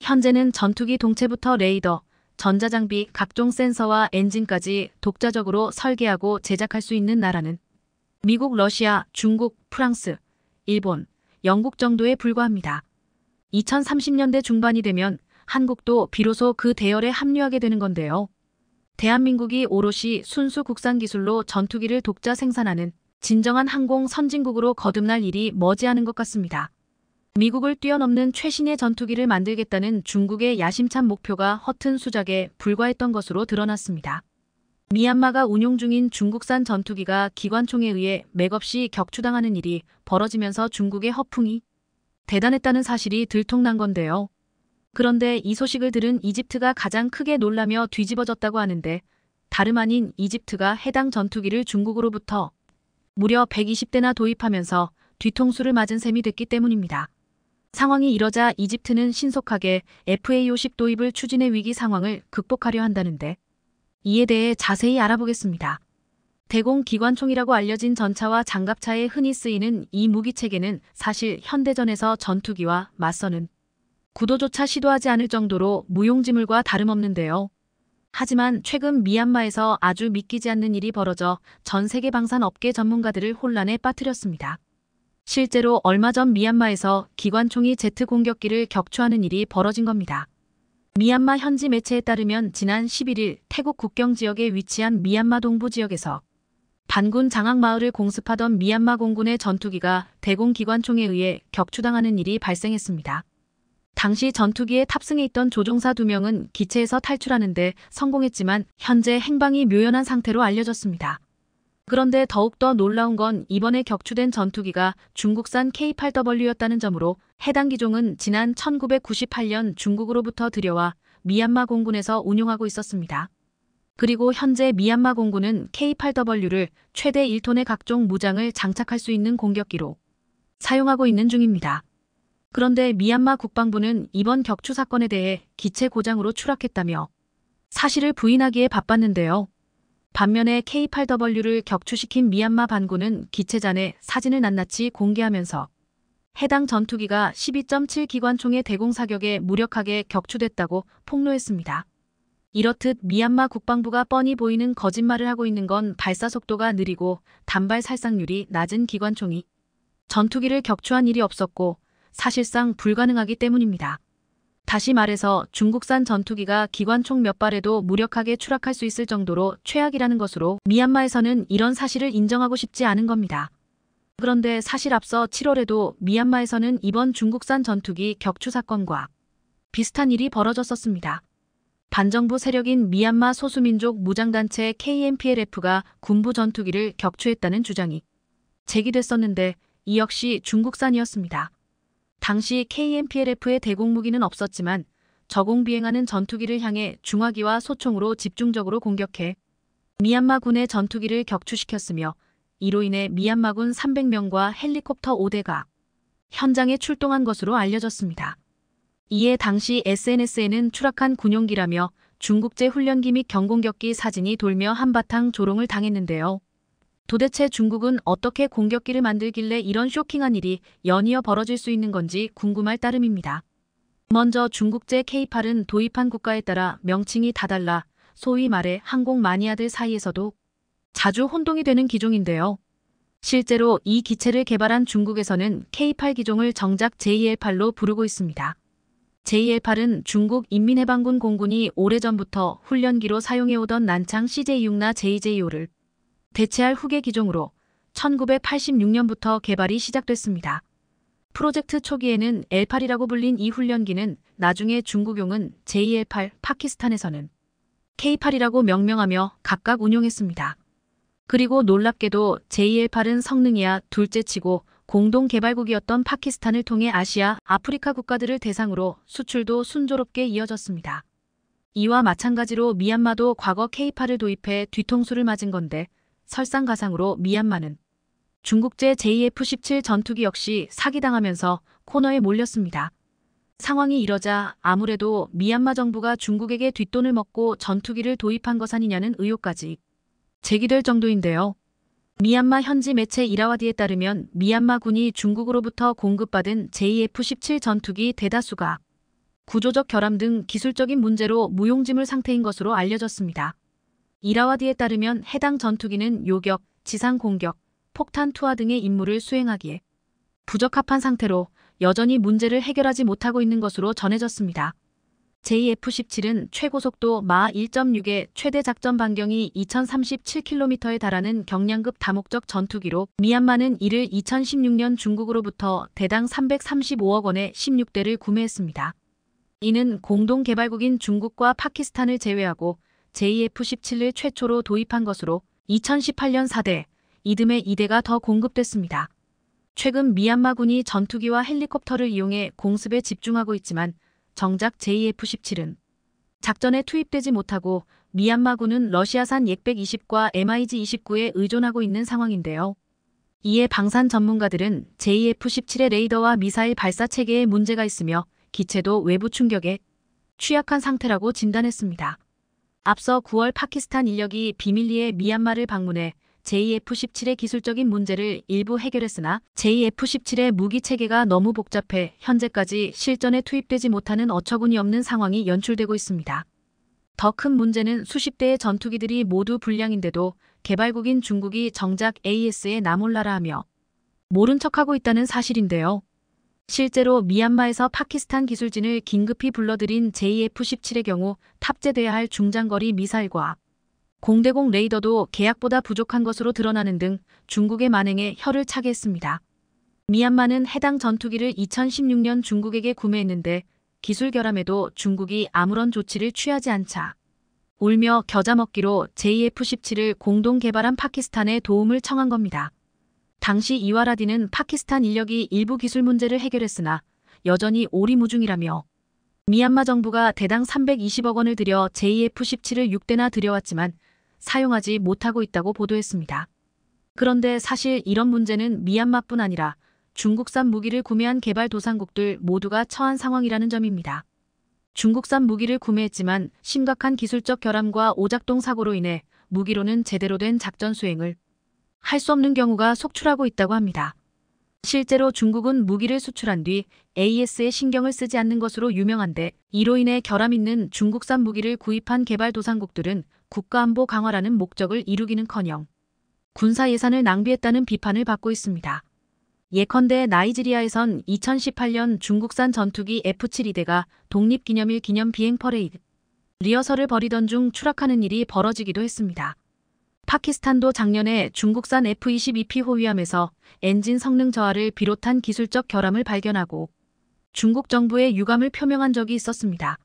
현재는 전투기 동체부터 레이더, 전자장비, 각종 센서와 엔진까지 독자적으로 설계하고 제작할 수 있는 나라는 미국, 러시아, 중국, 프랑스, 일본, 영국 정도에 불과합니다. 2030년대 중반이 되면 한국도 비로소 그 대열에 합류하게 되는 건데요. 대한민국이 오롯이 순수 국산 기술로 전투기를 독자 생산하는 진정한 항공 선진국으로 거듭날 일이 머지않은 것 같습니다. 미국을 뛰어넘는 최신의 전투기를 만들겠다는 중국의 야심찬 목표가 허튼 수작에 불과했던 것으로 드러났습니다. 미얀마가 운용 중인 중국산 전투기가 기관총에 의해 맥없이 격추당하는 일이 벌어지면서 중국의 허풍이 대단했다는 사실이 들통난 건데요. 그런데 이 소식을 들은 이집트가 가장 크게 놀라며 뒤집어졌다고 하는데 다름 아닌 이집트가 해당 전투기를 중국으로부터 무려 120대나 도입하면서 뒤통수를 맞은 셈이 됐기 때문입니다. 상황이 이러자 이집트는 신속하게 FAO10 도입을 추진해 위기 상황을 극복하려 한다는데 이에 대해 자세히 알아보겠습니다. 대공기관총이라고 알려진 전차와 장갑차에 흔히 쓰이는 이 무기체계는 사실 현대전에서 전투기와 맞서는 구도조차 시도하지 않을 정도로 무용지물과 다름없는데요. 하지만 최근 미얀마에서 아주 믿기지 않는 일이 벌어져 전 세계 방산 업계 전문가들을 혼란에 빠뜨렸습니다. 실제로 얼마 전 미얀마에서 기관총이 제트 공격기를 격추하는 일이 벌어진 겁니다. 미얀마 현지 매체에 따르면 지난 11일 태국 국경 지역에 위치한 미얀마 동부 지역에서 반군 장악 마을을 공습하던 미얀마 공군의 전투기가 대공 기관총에 의해 격추당하는 일이 발생했습니다. 당시 전투기에 탑승해 있던 조종사 2명은 기체에서 탈출하는데 성공했지만 현재 행방이 묘연한 상태로 알려졌습니다. 그런데 더욱더 놀라운 건 이번에 격추된 전투기가 중국산 K8W였다는 점으로 해당 기종은 지난 1998년 중국으로부터 들여와 미얀마 공군에서 운용하고 있었습니다. 그리고 현재 미얀마 공군은 K8W를 최대 1톤의 각종 무장을 장착할 수 있는 공격기로 사용하고 있는 중입니다. 그런데 미얀마 국방부는 이번 격추 사건에 대해 기체 고장으로 추락했다며 사실을 부인하기에 바빴는데요. 반면에 K8W를 격추시킨 미얀마 반군은 기체잔에 사진을 낱낱이 공개하면서 해당 전투기가 12.7 기관총의 대공사격에 무력하게 격추됐다고 폭로했습니다. 이렇듯 미얀마 국방부가 뻔히 보이는 거짓말을 하고 있는 건 발사 속도가 느리고 단발 살상률이 낮은 기관총이 전투기를 격추한 일이 없었고 사실상 불가능하기 때문입니다. 다시 말해서 중국산 전투기가 기관총 몇 발에도 무력하게 추락할 수 있을 정도로 최악이라는 것으로 미얀마에서는 이런 사실을 인정하고 싶지 않은 겁니다. 그런데 사실 앞서 7월에도 미얀마에서는 이번 중국산 전투기 격추 사건과 비슷한 일이 벌어졌었습니다. 반정부 세력인 미얀마 소수민족 무장단체 KMPLF가 군부 전투기를 격추했다는 주장이 제기됐었는데 이 역시 중국산이었습니다. 당시 KMPLF의 대공무기는 없었지만 저공 비행하는 전투기를 향해 중화기와 소총으로 집중적으로 공격해 미얀마군의 전투기를 격추시켰으며 이로 인해 미얀마군 300명과 헬리콥터 5대가 현장에 출동한 것으로 알려졌습니다. 이에 당시 SNS에는 추락한 군용기라며 중국제 훈련기 및 경공격기 사진이 돌며 한바탕 조롱을 당했는데요. 도대체 중국은 어떻게 공격기를 만들길래 이런 쇼킹한 일이 연이어 벌어질 수 있는 건지 궁금할 따름입니다. 먼저 중국제 K8은 도입한 국가에 따라 명칭이 다 달라 소위 말해 항공 마니아들 사이에서도 자주 혼동이 되는 기종인데요. 실제로 이 기체를 개발한 중국에서는 K8 기종을 정작 JL8로 부르고 있습니다. JL8은 중국 인민해방군 공군이 오래전부터 훈련기로 사용해오던 난창 CJ6나 JJ5를 대체할 후계 기종으로 1986년부터 개발이 시작됐습니다. 프로젝트 초기에는 L8이라고 불린 이 훈련기는 나중에 중국용은 JL8, 파키스탄에서는 K8이라고 명명하며 각각 운용했습니다. 그리고 놀랍게도 JL8은 성능이야 둘째치고 공동 개발국이었던 파키스탄을 통해 아시아, 아프리카 국가들을 대상으로 수출도 순조롭게 이어졌습니다. 이와 마찬가지로 미얀마도 과거 K8을 도입해 뒤통수를 맞은 건데 설상가상으로 미얀마는 중국제 JF-17 전투기 역시 사기당하면서 코너에 몰렸습니다. 상황이 이러자 아무래도 미얀마 정부가 중국에게 뒷돈을 먹고 전투기를 도입한 것 아니냐는 의혹까지 제기될 정도인데요. 미얀마 현지 매체 이라와디에 따르면 미얀마 군이 중국으로부터 공급받은 JF-17 전투기 대다수가 구조적 결함 등 기술적인 문제로 무용지물 상태인 것으로 알려졌습니다. 이라와디에 따르면 해당 전투기는 요격, 지상 공격, 폭탄 투하 등의 임무를 수행하기에 부적합한 상태로 여전히 문제를 해결하지 못하고 있는 것으로 전해졌습니다. JF-17은 최고속도 마 1.6의 최대 작전 반경이 2037km에 달하는 경량급 다목적 전투기로 미얀마는 이를 2016년 중국으로부터 대당 335억 원에 16대를 구매했습니다. 이는 공동 개발국인 중국과 파키스탄을 제외하고 JF-17을 최초로 도입한 것으로 2018년 4대, 이듬해 2대가 더 공급됐습니다. 최근 미얀마군이 전투기와 헬리콥터를 이용해 공습에 집중하고 있지만 정작 JF-17은 작전에 투입되지 못하고 미얀마군은 러시아산 예120과 MiG-29에 의존하고 있는 상황인데요. 이에 방산 전문가들은 JF-17의 레이더와 미사일 발사 체계에 문제가 있으며 기체도 외부 충격에 취약한 상태라고 진단했습니다. 앞서 9월 파키스탄 인력이 비밀리에 미얀마를 방문해 JF-17의 기술적인 문제를 일부 해결했으나 JF-17의 무기 체계가 너무 복잡해 현재까지 실전에 투입되지 못하는 어처구니 없는 상황이 연출되고 있습니다. 더 큰 문제는 수십 대의 전투기들이 모두 불량인데도 개발국인 중국이 정작 AS에 나몰라라 하며 모른 척하고 있다는 사실인데요. 실제로 미얀마에서 파키스탄 기술진을 긴급히 불러들인 JF-17의 경우 탑재돼야 할 중장거리 미사일과 공대공 레이더도 계약보다 부족한 것으로 드러나는 등 중국의 만행에 혀를 차게 했습니다. 미얀마는 해당 전투기를 2016년 중국에게 구매했는데 기술 결함에도 중국이 아무런 조치를 취하지 않자 울며 겨자 먹기로 JF-17을 공동 개발한 파키스탄에 도움을 청한 겁니다. 당시 이와라디는 파키스탄 인력이 일부 기술 문제를 해결했으나 여전히 오리무중이라며 미얀마 정부가 대당 320억 원을 들여 JF-17을 6대나 들여왔지만 사용하지 못하고 있다고 보도했습니다. 그런데 사실 이런 문제는 미얀마뿐 아니라 중국산 무기를 구매한 개발도상국들 모두가 처한 상황이라는 점입니다. 중국산 무기를 구매했지만 심각한 기술적 결함과 오작동 사고로 인해 무기로는 제대로 된 작전 수행을 할수 없는 경우가 속출하고 있다고 합니다. 실제로 중국은 무기를 수출한 뒤 AS에 신경을 쓰지 않는 것으로 유명한데 이로 인해 결함 있는 중국산 무기를 구입한 개발도상국들은 국가안보 강화라는 목적을 이루기는커녕 군사 예산을 낭비했다는 비판을 받고 있습니다. 예컨대 나이지리아에선 2018년 중국산 전투기 F-72대가 독립기념일 기념 비행 퍼레이드 리허설을 벌이던 중 추락하는 일이 벌어지기도 했습니다. 파키스탄도 작년에 중국산 F-22P 호위함에서 엔진 성능 저하를 비롯한 기술적 결함을 발견하고 중국 정부의 유감을 표명한 적이 있었습니다.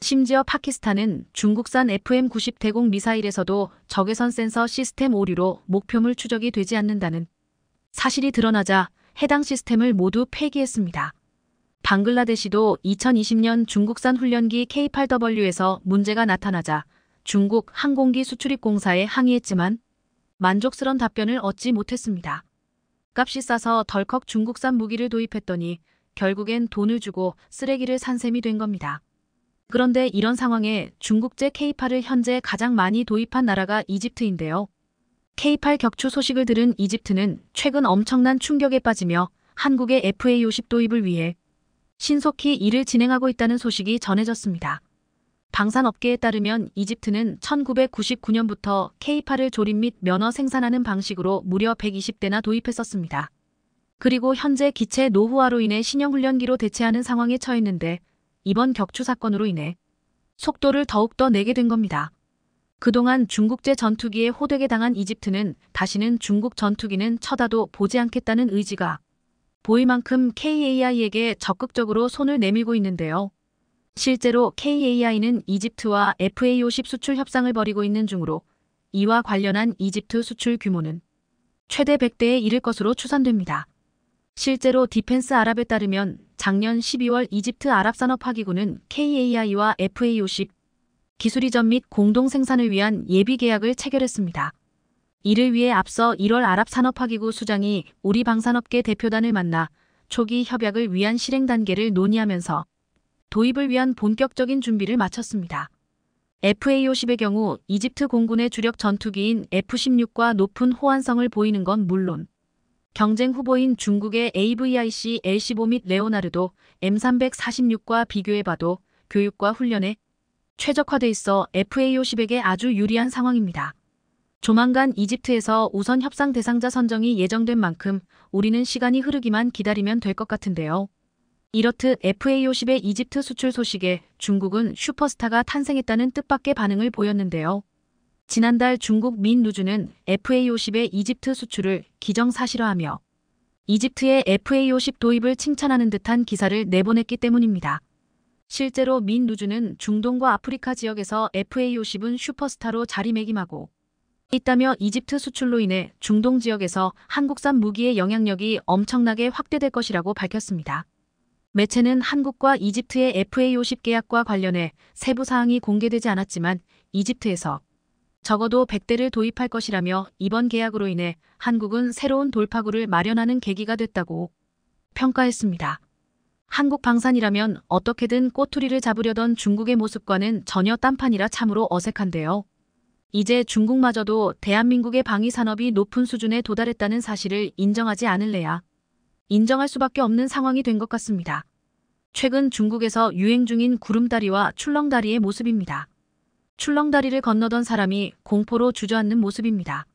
심지어 파키스탄은 중국산 FM-90 대공 미사일에서도 적외선 센서 시스템 오류로 목표물 추적이 되지 않는다는 사실이 드러나자 해당 시스템을 모두 폐기했습니다. 방글라데시도 2020년 중국산 훈련기 K8W에서 문제가 나타나자 중국 항공기 수출입공사에 항의했지만 만족스런 답변을 얻지 못했습니다. 값이 싸서 덜컥 중국산 무기를 도입했더니 결국엔 돈을 주고 쓰레기를 산 셈이 된 겁니다. 그런데 이런 상황에 중국제 K8을 현재 가장 많이 도입한 나라가 이집트인데요. K8 격추 소식을 들은 이집트는 최근 엄청난 충격에 빠지며 한국의 FA50 도입을 위해 신속히 일을 진행하고 있다는 소식이 전해졌습니다. 방산업계에 따르면 이집트는 1999년부터 K8을 조립 및 면허 생산하는 방식으로 무려 120대나 도입했었습니다. 그리고 현재 기체 노후화로 인해 신형훈련기로 대체하는 상황에 처했는데 이번 격추 사건으로 인해 속도를 더욱더 내게 된 겁니다. 그동안 중국제 전투기에 호되게 당한 이집트는 다시는 중국 전투기는 쳐다도 보지 않겠다는 의지가 보일 만큼 KAI에게 적극적으로 손을 내밀고 있는데요. 실제로 KAI는 이집트와 FA50 수출 협상을 벌이고 있는 중으로 이와 관련한 이집트 수출 규모는 최대 1 0 0대에 이를 것으로 추산됩니다. 실제로 디펜스 아랍에 따르면 작년 12월 이집트 아랍산업화기구는 KAI와 FA50 기술 이전 및 공동 생산을 위한 예비 계약을 체결했습니다. 이를 위해 앞서 1월 아랍산업화기구 수장이 우리 방산업계 대표단을 만나 초기 협약을 위한 실행 단계를 논의하면서 도입을 위한 본격적인 준비를 마쳤습니다. FA-50의 경우 이집트 공군의 주력 전투기인 F-16과 높은 호환성을 보이는 건 물론 경쟁 후보인 중국의 AVIC L-15 및 레오나르도 M346과 비교해봐도 교육과 훈련에 최적화돼 있어 FA-50에게 아주 유리한 상황입니다. 조만간 이집트에서 우선 협상 대상자 선정이 예정된 만큼 우리는 시간이 흐르기만 기다리면 될 것 같은데요. 이렇듯 FA50의 이집트 수출 소식에 중국은 슈퍼스타가 탄생했다는 뜻밖의 반응을 보였는데요. 지난달 중국 민누주는 FA50의 이집트 수출을 기정사실화하며 이집트의 FA50 도입을 칭찬하는 듯한 기사를 내보냈기 때문입니다. 실제로 민누주는 중동과 아프리카 지역에서 FA50은 슈퍼스타로 자리매김하고 있다며 이집트 수출로 인해 중동 지역에서 한국산 무기의 영향력이 엄청나게 확대될 것이라고 밝혔습니다. 매체는 한국과 이집트의 FA 50 계약과 관련해 세부 사항이 공개되지 않았지만 이집트에서 적어도 100대를 도입할 것이라며 이번 계약으로 인해 한국은 새로운 돌파구를 마련하는 계기가 됐다고 평가했습니다. 한국 방산이라면 어떻게든 꼬투리를 잡으려던 중국의 모습과는 전혀 딴판이라 참으로 어색한데요. 이제 중국마저도 대한민국의 방위산업이 높은 수준에 도달했다는 사실을 인정하지 않을래야 인정할 수밖에 없는 상황이 된 것 같습니다. 최근 중국에서 유행 중인 구름다리와 출렁다리의 모습입니다. 출렁다리를 건너던 사람이 공포로 주저앉는 모습입니다.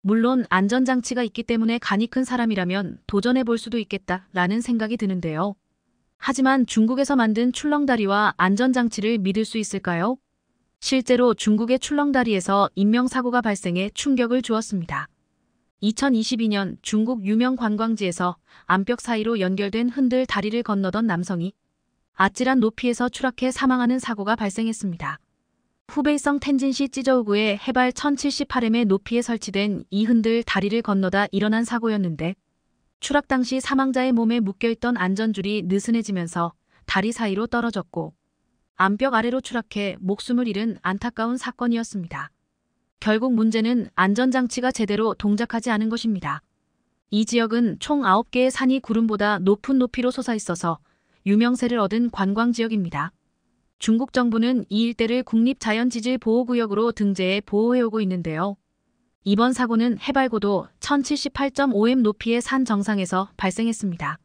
물론 안전장치가 있기 때문에 간이 큰 사람이라면 도전해 볼 수도 있겠다라는 생각이 드는데요. 하지만 중국에서 만든 출렁다리와 안전장치를 믿을 수 있을까요? 실제로 중국의 출렁다리에서 인명사고가 발생해 충격을 주었습니다. 2022년 중국 유명 관광지에서 암벽 사이로 연결된 흔들 다리를 건너던 남성이 아찔한 높이에서 추락해 사망하는 사고가 발생했습니다. 후베이성 텐진시 찌저우구의 해발 1 0 7 8 m 높이에 설치된 이 흔들 다리를 건너다 일어난 사고였는데 추락 당시 사망자의 몸에 묶여있던 안전줄이 느슨해지면서 다리 사이로 떨어졌고 암벽 아래로 추락해 목숨을 잃은 안타까운 사건이었습니다. 결국 문제는 안전장치가 제대로 동작하지 않은 것입니다. 이 지역은 총 9개의 산이 구름보다 높은 높이로 솟아있어서 유명세를 얻은 관광지역입니다. 중국 정부는 이 일대를 국립자연지질보호구역으로 등재해 보호해오고 있는데요. 이번 사고는 해발고도 1078.5m 높이의 산 정상에서 발생했습니다.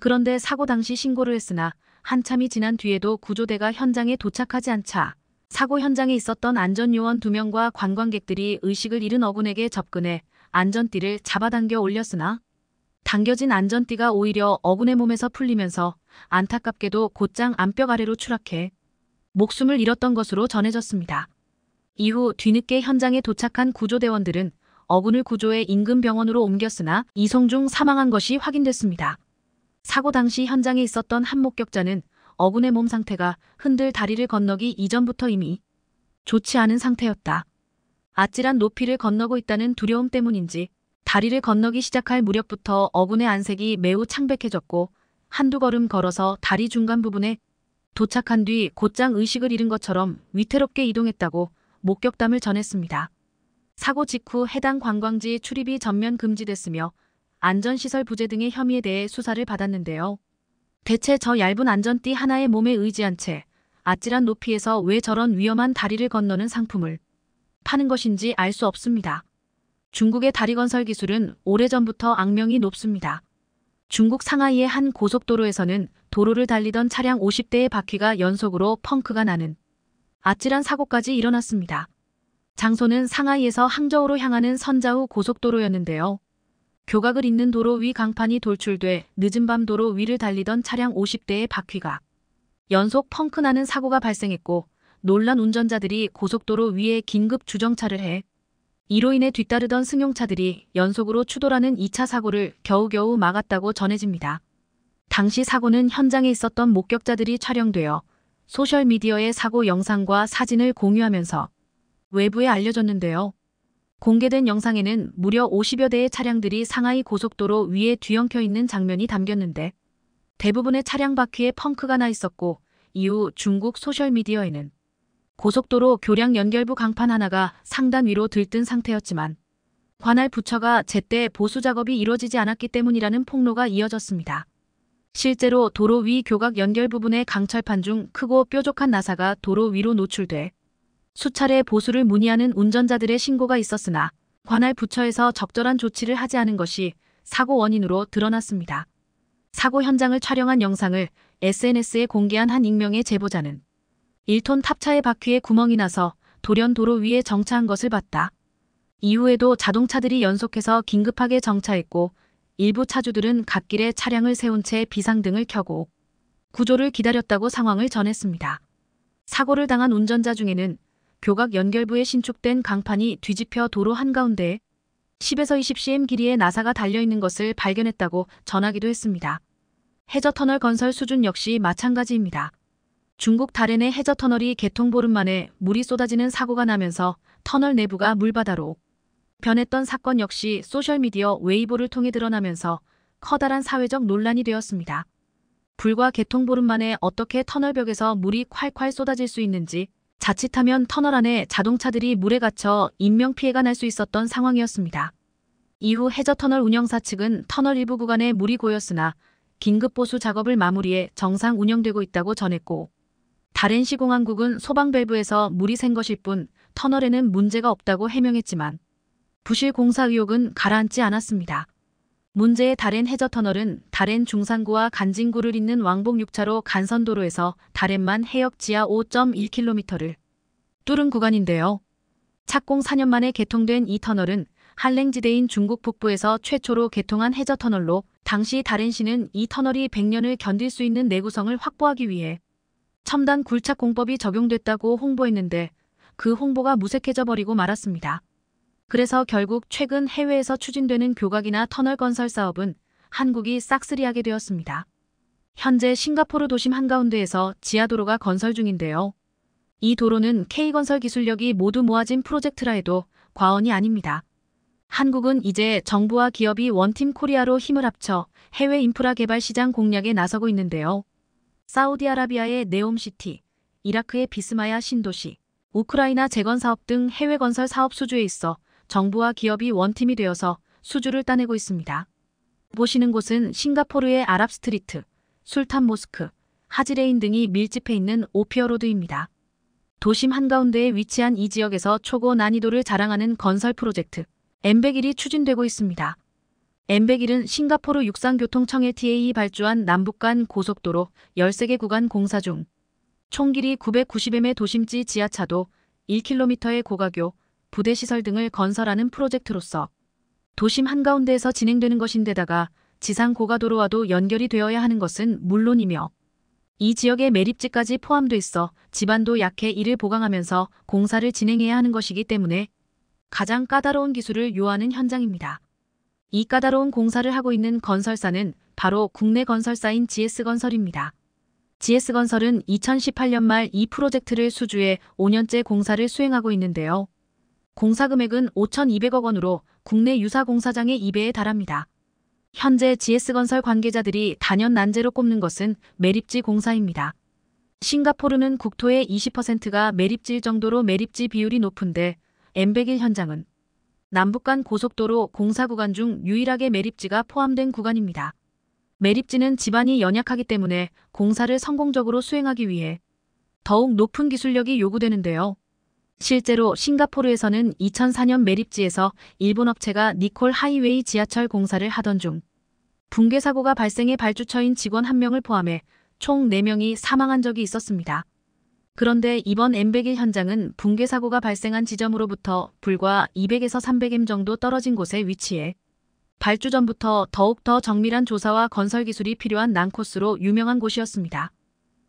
그런데 사고 당시 신고를 했으나 한참이 지난 뒤에도 구조대가 현장에 도착하지 않자 사고 현장에 있었던 안전요원 2명과 관광객들이 의식을 잃은 어군에게 접근해 안전띠를 잡아당겨 올렸으나 당겨진 안전띠가 오히려 어군의 몸에서 풀리면서 안타깝게도 곧장 암벽 아래로 추락해 목숨을 잃었던 것으로 전해졌습니다. 이후 뒤늦게 현장에 도착한 구조대원들은 어군을 구조해 인근 병원으로 옮겼으나 이송 중 사망한 것이 확인됐습니다. 사고 당시 현장에 있었던 한 목격자는 어군의 몸 상태가 흔들 다리를 건너기 이전부터 이미 좋지 않은 상태였다. 아찔한 높이를 건너고 있다는 두려움 때문인지 다리를 건너기 시작할 무렵부터 어군의 안색이 매우 창백해졌고 한두 걸음 걸어서 다리 중간 부분에 도착한 뒤 곧장 의식을 잃은 것처럼 위태롭게 이동했다고 목격담을 전했습니다. 사고 직후 해당 관광지 출입이 전면 금지됐으며 안전시설 부재 등의 혐의에 대해 수사를 받았는데요. 대체 저 얇은 안전띠 하나에 몸에 의지한 채 아찔한 높이에서 왜 저런 위험한 다리를 건너는 상품을 파는 것인지 알 수 없습니다. 중국의 다리 건설 기술은 오래전부터 악명이 높습니다. 중국 상하이의 한 고속도로에서는 도로를 달리던 차량 50대의 바퀴가 연속으로 펑크가 나는 아찔한 사고까지 일어났습니다. 장소는 상하이에서 항저우로 향하는 선자우 고속도로였는데요. 교각을 잇는 도로 위 강판이 돌출돼 늦은 밤 도로 위를 달리던 차량 50대의 바퀴가 연속 펑크나는 사고가 발생했고 놀란 운전자들이 고속도로 위에 긴급 주정차를 해 이로 인해 뒤따르던 승용차들이 연속으로 추돌하는 2차 사고를 겨우겨우 막았다고 전해집니다. 당시 사고는 현장에 있었던 목격자들이 촬영되어 소셜미디어에 사고 영상과 사진을 공유하면서 외부에 알려졌는데요. 공개된 영상에는 무려 50여 대의 차량들이 상하이 고속도로 위에 뒤엉켜 있는 장면이 담겼는데 대부분의 차량 바퀴에 펑크가 나 있었고 이후 중국 소셜미디어에는 고속도로 교량 연결부 강판 하나가 상단 위로 들뜬 상태였지만 관할 부처가 제때 보수 작업이 이뤄지지 않았기 때문이라는 폭로가 이어졌습니다. 실제로 도로 위 교각 연결 부분의 강철판 중 크고 뾰족한 나사가 도로 위로 노출돼 수차례 보수를 문의하는 운전자들의 신고가 있었으나 관할 부처에서 적절한 조치를 하지 않은 것이 사고 원인으로 드러났습니다. 사고 현장을 촬영한 영상을 SNS에 공개한 한 익명의 제보자는 1톤 탑차의 바퀴에 구멍이 나서 돌연 도로 위에 정차한 것을 봤다. 이후에도 자동차들이 연속해서 긴급하게 정차했고 일부 차주들은 갓길에 차량을 세운 채 비상등을 켜고 구조를 기다렸다고 상황을 전했습니다. 사고를 당한 운전자 중에는 교각 연결부에 신축된 강판이 뒤집혀 도로 한가운데 10에서 20cm 길이의 나사가 달려있는 것을 발견했다고 전하기도 했습니다. 해저터널 건설 수준 역시 마찬가지입니다. 중국 다롄의 해저터널이 개통 보름 만에 물이 쏟아지는 사고가 나면서 터널 내부가 물바다로 변했던 사건 역시 소셜미디어 웨이보를 통해 드러나면서 커다란 사회적 논란이 되었습니다. 불과 개통 보름 만에 어떻게 터널벽에서 물이 콸콸 쏟아질 수 있는지 자칫하면 터널 안에 자동차들이 물에 갇혀 인명피해가 날 수 있었던 상황이었습니다. 이후 해저터널 운영사 측은 터널 일부 구간에 물이 고였으나 긴급 보수 작업을 마무리해 정상 운영되고 있다고 전했고 다렌시공항국은 소방밸브에서 물이 샌 것일 뿐 터널에는 문제가 없다고 해명했지만 부실 공사 의혹은 가라앉지 않았습니다. 문제의 다렌 해저 터널은 다렌 중산구와 간진구를 잇는 왕복 6차로 간선도로에서 다렌만 해역 지하 5.1km를 뚫은 구간인데요. 착공 4년 만에 개통된 이 터널은 한랭지대인 중국 북부에서 최초로 개통한 해저 터널로 당시 다렌시는 이 터널이 100년을 견딜 수 있는 내구성을 확보하기 위해 첨단 굴착 공법이 적용됐다고 홍보했는데 그 홍보가 무색해져 버리고 말았습니다. 그래서 결국 최근 해외에서 추진되는 교각이나 터널 건설 사업은 한국이 싹쓸이하게 되었습니다. 현재 싱가포르 도심 한가운데에서 지하도로가 건설 중인데요. 이 도로는 K건설 기술력이 모두 모아진 프로젝트라 해도 과언이 아닙니다. 한국은 이제 정부와 기업이 원팀 코리아로 힘을 합쳐 해외 인프라 개발 시장 공략에 나서고 있는데요. 사우디아라비아의 네옴시티, 이라크의 비스마야 신도시, 우크라이나 재건 사업 등 해외 건설 사업 수주에 있어 정부와 기업이 원팀이 되어서 수주를 따내고 있습니다. 보시는 곳은 싱가포르의 아랍스트리트, 술탄 모스크, 하지레인 등이 밀집해 있는 오피어로드입니다. 도심 한가운데에 위치한 이 지역에서 초고 난이도를 자랑하는 건설 프로젝트 엠백일이 추진되고 있습니다. 엠백일은 싱가포르 육상교통청의 TAE 발주한 남북 간 고속도로 13개 구간 공사 중 총 길이 990m의 도심지 지하차도 1km의 고가교 부대시설 등을 건설하는 프로젝트로서 도심 한가운데에서 진행되는 것인데다가 지상 고가도로와도 연결이 되어야 하는 것은 물론이며 이 지역의 매립지까지 포함돼 있어 집안도 약해 이를 보강하면서 공사를 진행해야 하는 것이기 때문에 가장 까다로운 기술을 요하는 현장입니다. 이 까다로운 공사를 하고 있는 건설사는 바로 국내 건설사인 GS건설입니다. GS건설은 2018년 말 이 프로젝트를 수주해 5년째 공사를 수행하고 있는데요. 공사 금액은 5,200억 원으로 국내 유사 공사장의 2배에 달합니다. 현재 GS건설 관계자들이 단연 난제로 꼽는 것은 매립지 공사입니다. 싱가포르는 국토의 20%가 매립지일 정도로 매립지 비율이 높은데 m 백일 현장은 남북 간 고속도로 공사 구간 중 유일하게 매립지가 포함된 구간입니다. 매립지는 집안이 연약하기 때문에 공사를 성공적으로 수행하기 위해 더욱 높은 기술력이 요구되는데요. 실제로 싱가포르에서는 2004년 매립지에서 일본 업체가 니콜 하이웨이 지하철 공사를 하던 중 붕괴 사고가 발생해 발주처인 직원 한명을 포함해 총 4명이 사망한 적이 있었습니다. 그런데 이번 M101 현장은 붕괴 사고가 발생한 지점으로부터 불과 200에서 300m 정도 떨어진 곳에 위치해 발주 전부터 더욱 더 정밀한 조사와 건설 기술이 필요한 난코스로 유명한 곳이었습니다.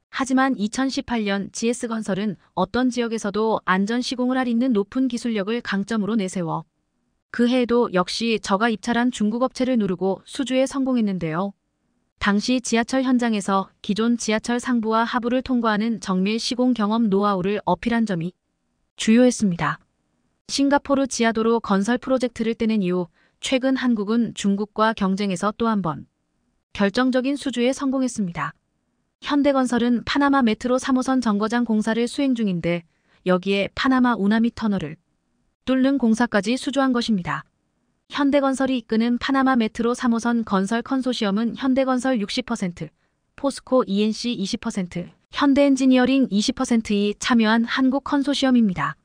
하지만 2018년 GS건설은 어떤 지역에서도 안전 시공을 할있는 높은 기술력을 강점으로 내세워 그 해에도 역시 저가 입찰한 중국 업체를 누르고 수주에 성공했는데요. 당시 지하철 현장에서 기존 지하철 상부와 하부를 통과하는 정밀 시공 경험 노하우를 어필한 점이 주요했습니다. 싱가포르 지하도로 건설 프로젝트를 떼낸 이후 최근 한국은 중국과 경쟁에서 또 한 번 결정적인 수주에 성공했습니다. 현대건설은 파나마 메트로 3호선 정거장 공사를 수행 중인데 여기에 파나마 우나미 터널을 뚫는 공사까지 수주한 것입니다. 현대건설이 이끄는 파나마 메트로 3호선 건설 컨소시엄은 현대건설 60%, 포스코 ENC 20%, 현대엔지니어링 20%이 참여한 한국 컨소시엄입니다.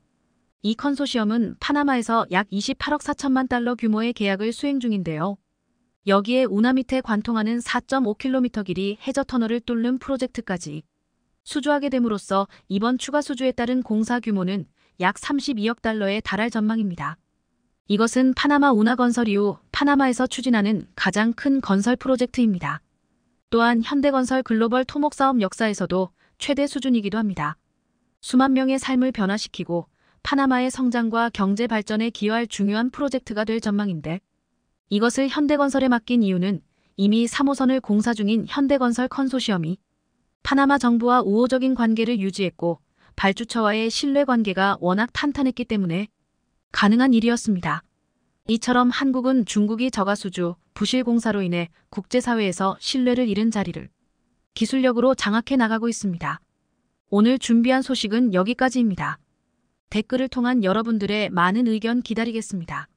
이 컨소시엄은 파나마에서 약 28억 4천만 달러 규모의 계약을 수행 중인데요. 여기에 운하 밑에 관통하는 4.5km 길이 해저 터널을 뚫는 프로젝트까지 수주하게 됨으로써 이번 추가 수주에 따른 공사 규모는 약 32억 달러에 달할 전망입니다. 이것은 파나마 운하 건설 이후 파나마에서 추진하는 가장 큰 건설 프로젝트입니다. 또한 현대건설 글로벌 토목 사업 역사에서도 최대 수준이기도 합니다. 수만 명의 삶을 변화시키고 파나마의 성장과 경제 발전에 기여할 중요한 프로젝트가 될 전망인데 이것을 현대건설에 맡긴 이유는 이미 3호선을 공사 중인 현대건설 컨소시엄이 파나마 정부와 우호적인 관계를 유지했고 발주처와의 신뢰관계가 워낙 탄탄했기 때문에 가능한 일이었습니다. 이처럼 한국은 중국이 저가수주, 부실공사로 인해 국제사회에서 신뢰를 잃은 자리를 기술력으로 장악해 나가고 있습니다. 오늘 준비한 소식은 여기까지입니다. 댓글을 통한 여러분들의 많은 의견 기다리겠습니다.